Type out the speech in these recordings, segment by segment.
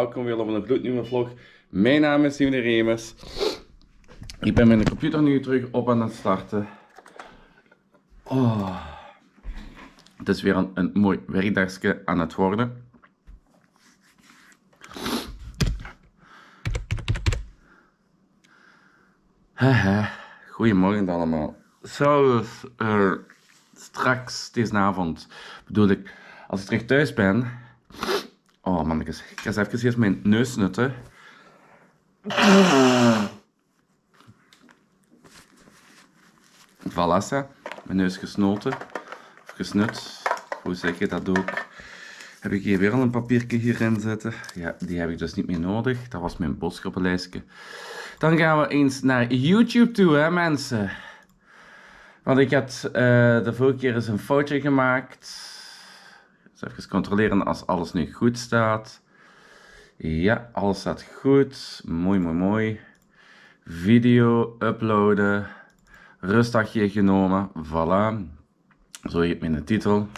welkom weer op een gloednieuwe vlog. Mijn naam is Simon Remus. Ik ben mijn computer nu terug op aan het starten. Oh. Het is weer een, mooi werkdagje aan het worden. goedemorgen allemaal. Zo, straks deze avond bedoel ik, als ik terug thuis ben, Oh man, ik ga eens even eerst mijn neus nutten. Uh. mijn neus gesnoten. Of gesnut, hoe zeg je dat ook? Heb ik hier weer al een papiertje hierin zitten? Ja, die heb ik dus niet meer nodig. Dat was mijn boodschappenlijstje. Dan gaan we eens naar YouTube toe, hè mensen. Want ik had eh, de vorige keer eens een foutje gemaakt. Dus even controleren als alles nu goed staat. Ja, alles staat goed. Mooi, mooi, mooi. Video uploaden. Rustdagje genomen. Voilà. Zo het met de titel.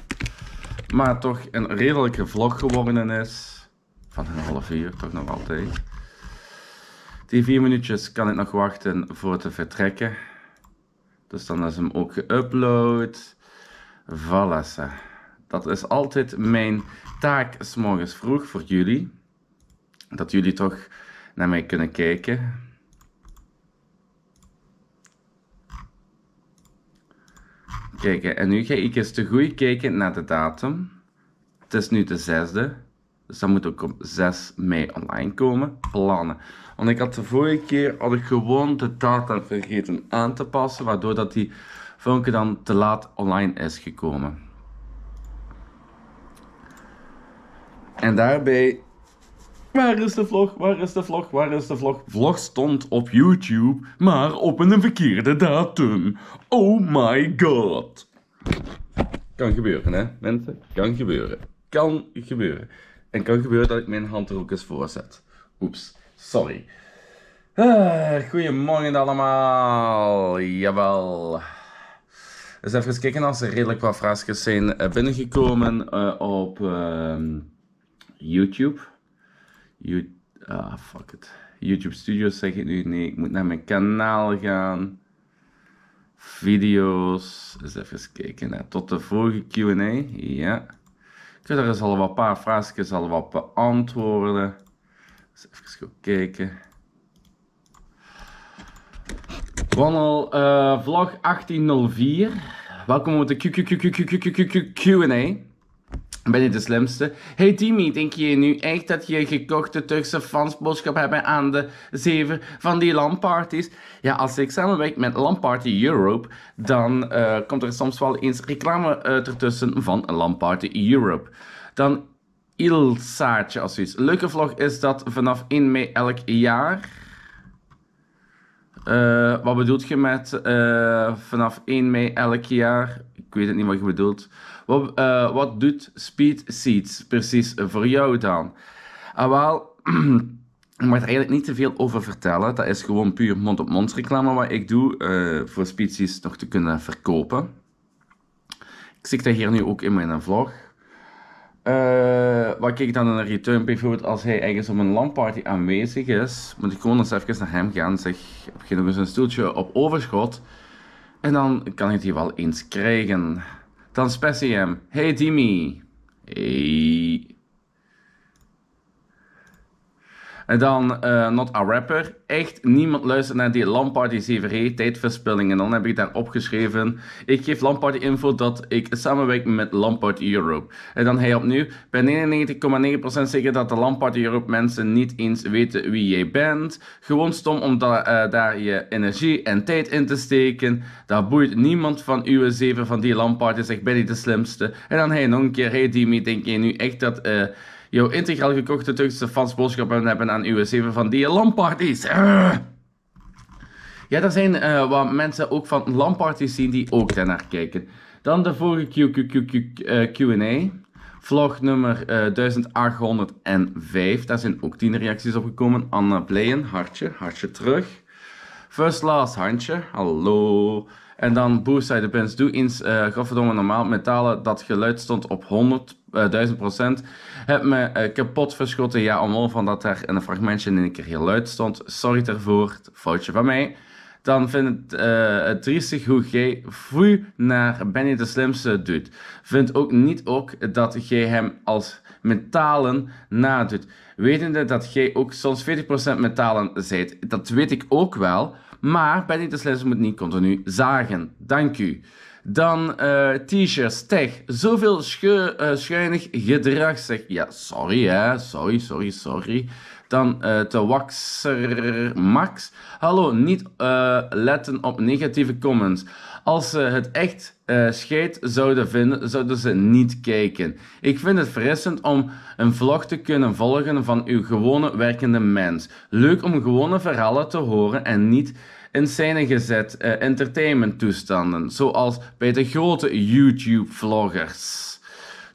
Maar toch een redelijke vlog geworden is. Van een half uur, toch nog altijd. Die vier minuutjes kan ik nog wachten voor te vertrekken. Dus dan is hem ook geüpload. Voilà. Dat is altijd mijn taak s morgens vroeg voor jullie. Dat jullie toch naar mij kunnen kijken. Kijken, en nu ga ik eens te goed kijken naar de datum. Het is nu de zesde. Dus dat moet ook op 6 mei online komen. Plannen. Want ik had de vorige keer had ik gewoon de datum vergeten aan te passen. Waardoor dat die filmpje dan te laat online is gekomen. En daarbij. Waar is de vlog? Waar is de vlog? Waar is de vlog? Vlog stond op YouTube, maar op een verkeerde datum. Oh my god. Kan gebeuren, hè, mensen? Kan gebeuren. Kan gebeuren. En kan gebeuren dat ik mijn hand er ook eens voor Oeps, sorry. Ah, goedemorgen allemaal. Jawel. Eens even kijken als er redelijk wat vraagjes zijn eh, binnengekomen eh, op... Ehm, YouTube. fuck it. YouTube Studios zeg ik nu. Nee, ik moet naar mijn kanaal gaan. Video's. Eens even kijken. Tot de vorige Q&A. Ja. Ik heb er eens al een paar vraagjes al wat beantwoorden. even goed kijken. Wannel uh, vlog 1804. Welkom op de QA. Ben je de slimste? Hey Timmy, denk je nu echt dat je gekochte Turkse fans boodschap hebt aan de zeven van die landparties? Ja, als ik samenwerk met Landparty Europe, dan eh, komt er soms wel eens reclame eh, ertussen van Lamparty Europe. Dan Ilsaartje als iets. Leuke vlog is dat vanaf 1 mei elk jaar. Eh, wat bedoelt je met vanaf 1 mei elk jaar? ik weet het niet wat je bedoelt. Wat, eh, wat doet Speed Seeds precies voor jou dan? Ah, wel, ik mag er eigenlijk niet te veel over vertellen. Dat is gewoon puur mond-op-mond reclame wat ik doe eh, voor Speed Seeds nog te kunnen verkopen. Ik zie dat hier nu ook in mijn vlog. Eh, wat ik dan in een return bijvoorbeeld als hij ergens op een landparty aanwezig is, moet ik gewoon eens even naar hem gaan. Zeg, heb je nog eens een stoeltje op overschot? En dan kan ik die wel eens krijgen. Dan hem. Hey Timmy. Hey. En dan eh, Not a Rapper. Echt niemand luistert naar die Lamparty zeverij, tijdverspilling. En dan heb ik daar opgeschreven. Ik geef Lamparty info dat ik samenwerk met Lamparty Europe. En dan hij opnieuw. Ben 99,9% zeker dat de Lamparty Europe mensen niet eens weten wie jij bent. Gewoon stom om eh, daar je energie en tijd in te steken. Daar boeit niemand van uw 7 van die Lamparty. Ik ben niet de slimste. En dan hij nog een keer. Hey Dimi, denk je nu echt dat... Uh, jouw integraal gekochte Turkse fans boodschappen hebben aan uw 7 van die lamparties. Ja, er zijn eh, wat mensen ook van lamparties zien die ook daarnaar kijken. Dan de vorige Q Q&A. Eh, Vlog nummer 1805. Eh, daar zijn ook 10 reacties op gekomen. Anna Bleyen, hartje, hartje terug. First Last, handje, hallo. En dan Boerside de Pins. Doe eens, uh, godverdomme normaal, metalen. Dat geluid stond op 100 1000% eh, procent. Heb me eh, kapot verschoten. Ja, omhoog van dat er in een fragmentje in een keer heel luid stond. Sorry daarvoor, foutje van mij. Dan vind ik het eh, triestig hoe jij vroeg naar Benny de Slimste doet. Vind ook niet ook dat jij hem als metalen nadoet. Wetende dat jij ook soms 40% metalen zijt. Dat weet ik ook wel. Maar beddengetestletters moet niet continu zagen. Dank u. Dan eh, t-shirts, tech. Zoveel schu eh, schuinig gedrag, zeg. Ja, sorry hè. Sorry, sorry, sorry. Dan uh, te waxer Max. Hallo, niet letten op negatieve comments. Als ze het echt uh, eh, scheet zouden vinden, zouden ze niet kijken. Ik vind het verrassend om een vlog te kunnen volgen van uw gewone werkende mens. Leuk om gewone verhalen te horen en niet in scène gezet uh, entertainment toestanden, zoals bij de grote YouTube-vloggers.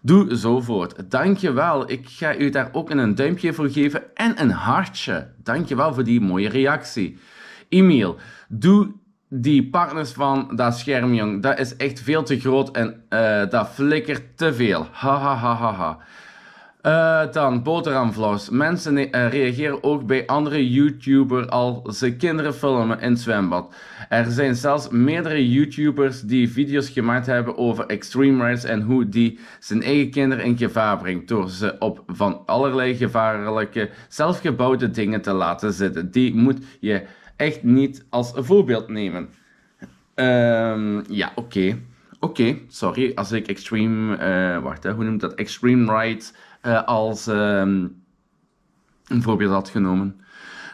Doe zo voort. Dankjewel. Ik ga u daar ook een duimpje voor geven en een hartje. Dankjewel voor die mooie reactie. E-mail, doe die partners van dat scherm, jong, dat is echt veel te groot en eh, dat flikkert te veel. Ha ha ha ha ha. Eh, dan boterhamvlogs. Mensen eh, reageren ook bij andere YouTubers als ze kinderen filmen in het zwembad. Er zijn zelfs meerdere YouTubers die video's gemaakt hebben over extreme rides en hoe die zijn eigen kinderen in gevaar brengt door ze op van allerlei gevaarlijke zelfgebouwde dingen te laten zitten. Die moet je echt niet als een voorbeeld nemen. Ehm, ja, oké. Oké, sorry. Als ik extreme... Eh, wacht, hè, hoe noemt dat? Extreme right eh, als ehm, een voorbeeld had genomen.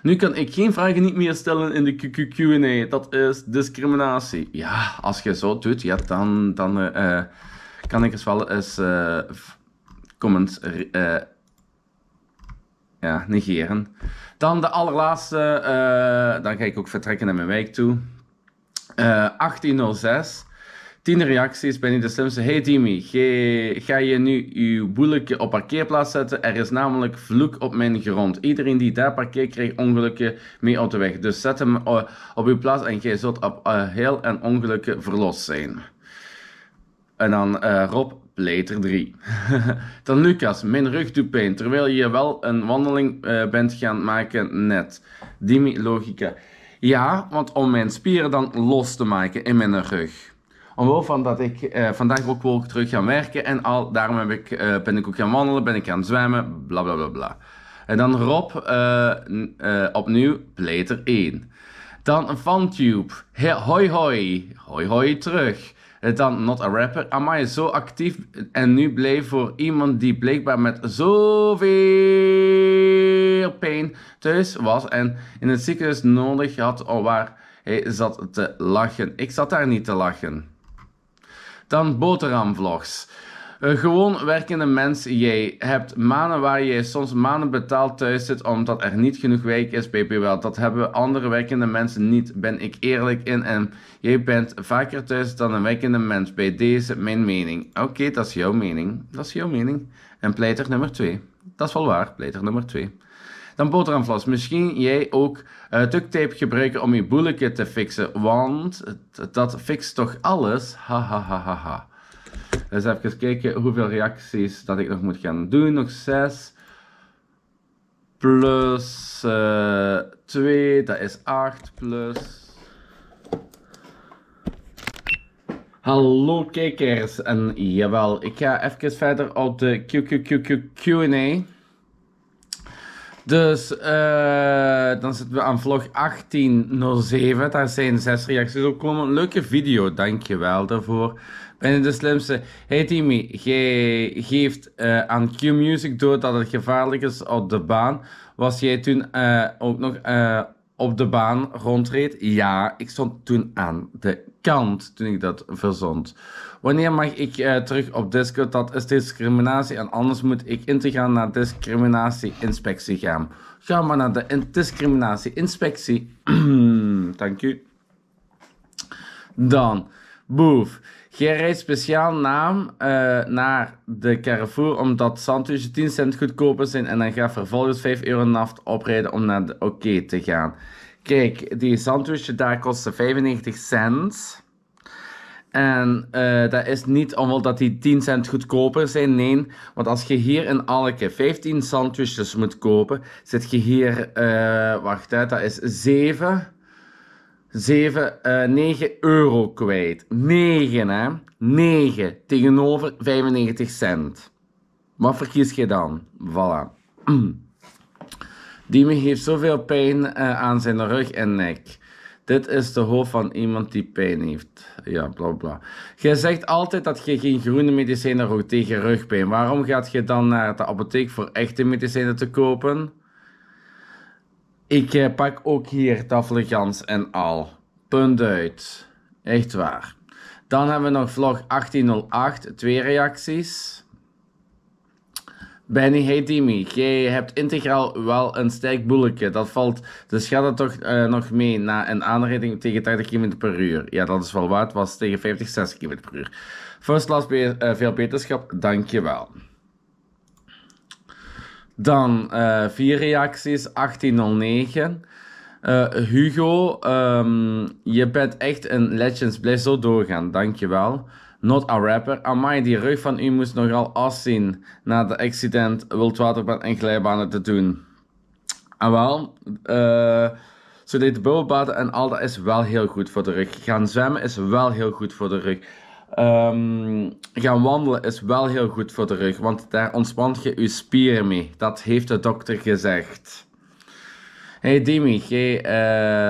Nu kan ik geen vragen niet meer stellen in de QA. Dat is discriminatie. Ja, als je zo doet, ja, dan, dan eh, kan ik eens wel eens comments ja, negeren. Dan de allerlaatste, eh, dan ga ik ook vertrekken naar mijn wijk toe. 1806. Eh, tien reacties Benny de Simpson. Hey Timmy, ga je nu je boelekje op parkeerplaats zetten? Er is namelijk vloek op mijn grond. Iedereen die daar parkeert krijgt ongelukken mee op de weg. Dus zet hem eh, op uw plaats en jij zult op heel en ongelukken verlost zijn. En dan Rob pleiter 3. Dan Lucas, mijn rug doet pijn terwijl je wel een wandeling eh, bent gaan maken net. Dimi logica. Ja, want om mijn spieren dan los te maken in mijn rug. Omwille van dat ik eh, vandaag ook wel terug gaan werken en al, daarom ik, eh, ben ik ook gaan wandelen, ben ik gaan zwemmen, bla bla bla bla. En dan Rob, opnieuw, pleiter 1. Dan FanTube. hoi hoi, hoi hoi terug het dan Not a Rapper. Amai is zo actief en nu bleef voor iemand die blijkbaar met zoveel pijn thuis was en in het ziekenhuis nodig had om waar hij zat te lachen. Ik zat daar niet te lachen. Dan boterhamvlogs. Een gewoon werkende mens, jij hebt maanden waar jij soms maanden betaald thuis zit omdat er niet genoeg werk is bij Dat hebben andere werkende mensen niet, ben ik eerlijk in. En jij bent vaker thuis dan een werkende mens. Bij deze mijn mening. Oké, dat is jouw mening. Dat is jouw mening. En pleiter nummer 2. Dat is wel waar, pleiter nummer 2. Dan boterhamvlas. Misschien jij ook uh, gebruiken om je boeleken te fixen. Want dat fixt toch alles? Ha ha ha ha ha. Dus even kijken hoeveel reacties dat ik nog moet gaan doen. Nog 6. Plus 2, eh, dat is 8. Plus. Hallo kijkers en jawel, ik ga even verder op de QQQQ QA. Dus uh, dan zitten we aan vlog 1807. Daar zijn zes reacties op komen. Leuke video, dankjewel daarvoor. Ben je de slimste? Hey Timmy, jij geeft eh, aan Q-Music door dat het gevaarlijk is op de baan. Was jij toen uh, ook nog op de baan rondreed? Ja, ik stond toen aan de kant toen ik dat verzond. Wanneer mag ik eh, terug op disco? Dat is discriminatie en anders moet ik in te gaan naar discriminatie-inspectie gaan. Ga maar naar de in discriminatie-inspectie. Dank u. Dan, boef. Jij rijdt speciaal naam eh, naar de Carrefour omdat sandwiches 10 cent goedkoper zijn en dan ga je vervolgens 5 euro naft oprijden om naar de Oké te gaan. Kijk, die sandwichje daar kostte 95 cent. En eh, dat is niet omdat die 10 cent goedkoper zijn, nee. Want als je hier in Alke 15 sandwiches moet kopen, zit je hier, eh, wacht uit, dat is 7 7, uh, 9 euro kwijt. 9, hè? 9 tegenover 95 cent. Wat verkies je dan? Voilà. Die me geeft zoveel pijn eh, aan zijn rug en nek. Dit is de hoofd van iemand die pijn heeft. Ja, bla bla. Je zegt altijd dat je geen groene medicijnen rookt tegen rugpijn. Waarom gaat je dan naar de apotheek voor echte medicijnen te kopen? Ik eh, pak ook hier tafelgans en al. Punt uit. Echt waar. Dan hebben we nog vlog 1808. Twee reacties. Benny, hey Timmy, jij hebt integraal wel een sterk boeletje. Dat valt de het toch eh, nog mee na een aanrijding tegen 30 km per uur. Ja, dat is wel waar. Het was tegen 50, 60 km per uur. First last, be eh, veel beterschap. Dankjewel. Dan eh, vier reacties, 1809. Uh, eh, Hugo, ehm, je bent echt een legends. Blijf zo doorgaan, dankjewel. Not a rapper. Amai, die rug van u moest nogal afzien na de accident wildwaterbad en glijbanen te doen. Ah wel, eh, zo deed bubbelbaden en al dat is wel heel goed voor de rug. Gaan zwemmen is wel heel goed voor de rug. Ehm, gaan wandelen is wel heel goed voor de rug, want daar ontspant je je spieren mee. Dat heeft de dokter gezegd. Hey Dimi, jij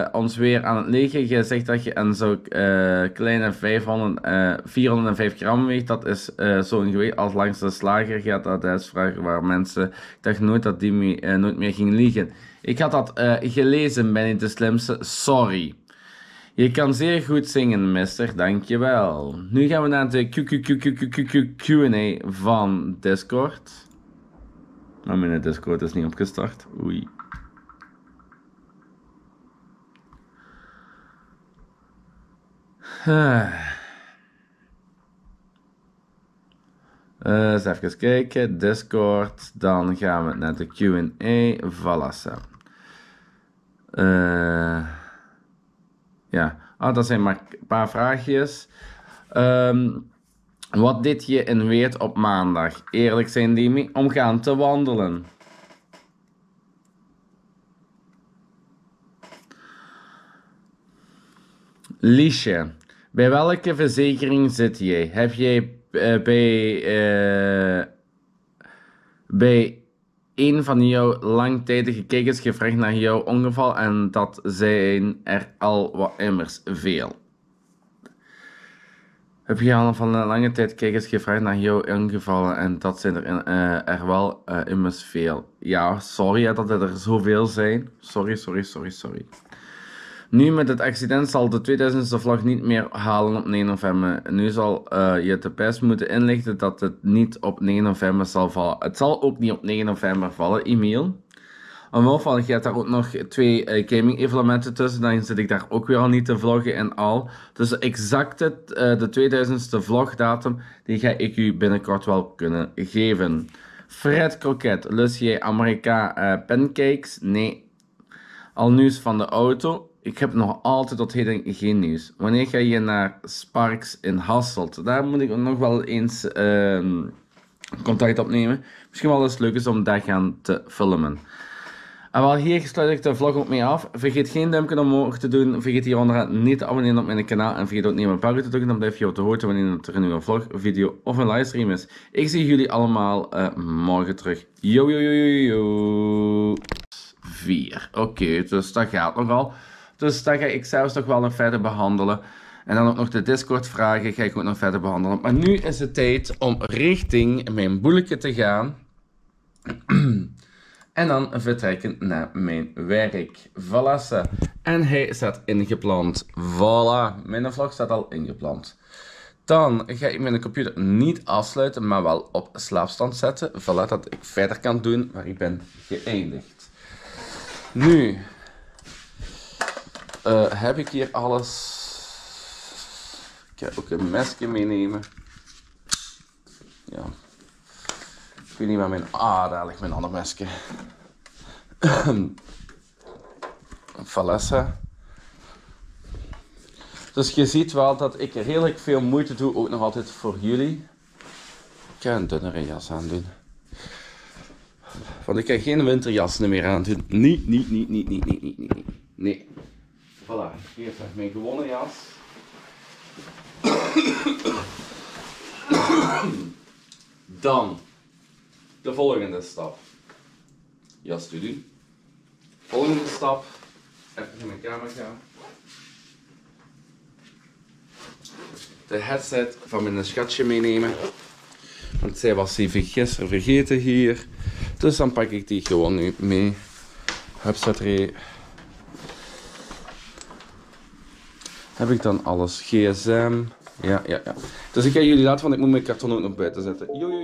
uh, ons weer aan het liggen. Je zegt dat je een zo eh, kleine 500, uh, 405 gram weegt. Dat is eh, zo'n gewicht als langs de slager gaat dat vragen waar mensen... Ik dacht nooit dat Dimi nooit meer ging liegen. Ik had dat gelezen, ben ik de slimste. Sorry. Je kan zeer goed zingen, mister. Dankjewel. Nu gaan we naar de QA van Discord. Oh, nou, mijn Discord is niet opgestart. Oei. Uh, eens even kijken. Discord. Dan gaan we naar de QA. Voilà, Eh... Ja, ah, dat zijn maar een paar vraagjes. Ehm, wat dit je in weet op maandag? Eerlijk zijn, Dimi, om gaan te wandelen. Liesje, bij welke verzekering zit jij? Heb jij eh, bij, eh, bij een van jouw langtijdige kijkers gevraagd naar jouw ongeval en dat zijn er al wat immers veel. Heb je al van een lange tijd kijkers gevraagd naar jouw ongevallen en dat zijn er, uh, er wel uh, eh, immers veel. Ja, sorry dat er zoveel zijn. Sorry, sorry, sorry, sorry. Nu met het accident zal de 2000ste vlog niet meer halen op 9 november. Nu zal eh, je de pers moeten inlichten dat het niet op 9 november zal vallen. Het zal ook niet op 9 november vallen, e-mail. En je hebt daar ook nog twee eh, gaming evenementen tussen. Dan zit ik daar ook weer al niet te vloggen en al. Dus exact het, eh, de 2000ste vlogdatum, die ga ik u binnenkort wel kunnen geven. Fred Croquet, lust jij Amerika pancakes? Nee. Al nieuws van de auto. Ik heb nog altijd tot heden geen nieuws. Wanneer ga je naar Sparks in Hasselt? Daar moet ik nog wel eens ehm, contact opnemen. Misschien wel eens leuk is om daar gaan te filmen. En wel, hier sluit ik de vlog ook mee af. Vergeet geen duimpje omhoog te doen. Vergeet hieronder niet te abonneren op mijn kanaal. En vergeet ook niet mijn pauze te drukken. Dan blijf je op de hoogte wanneer er een nieuwe vlog, video of een livestream is. Ik zie jullie allemaal eh, morgen terug. Yo, yo, yo, yo, yo. 4. Oké, dus dat gaat nogal. Dus dat ga ik zelfs nog wel nog verder behandelen. En dan ook nog de Discord-vragen ga ik ook nog verder behandelen. Maar nu is het tijd om richting mijn boelke te gaan. en dan vertrekken naar mijn werk. Voilà. En hij staat ingepland. Voilà. Mijn vlog staat al ingepland. Dan ga ik mijn computer niet afsluiten, maar wel op slaapstand zetten. Voilà, dat ik verder kan doen waar ik ben geëindigd. Nu, eh, heb ik hier alles? Ik heb ook een mesje meenemen. Ja. Ik weet niet waar mijn... Ah, daar ligt mijn andere mesje. Falessa. Dus je ziet wel dat ik redelijk veel moeite doe, ook nog altijd voor jullie. Ik ga een dunnere jas aandoen. Want ik ga geen winterjas meer aandoen. Niet, niet, niet, niet, niet, niet, niet, niet. Nee. Voilà, eerst heb mijn gewonnen jas. Dan de volgende stap. Jas te doen. Volgende stap. Even in mijn kamer gaan. De headset van mijn schatje meenemen. Want zij was die gisteren vergeten hier. Dus dan pak ik die gewoon nu mee. Hupsatee. heb ik dan alles. GSM. Ja, ja, ja. Dus ik ga jullie laten, want ik moet mijn karton ook nog buiten zetten.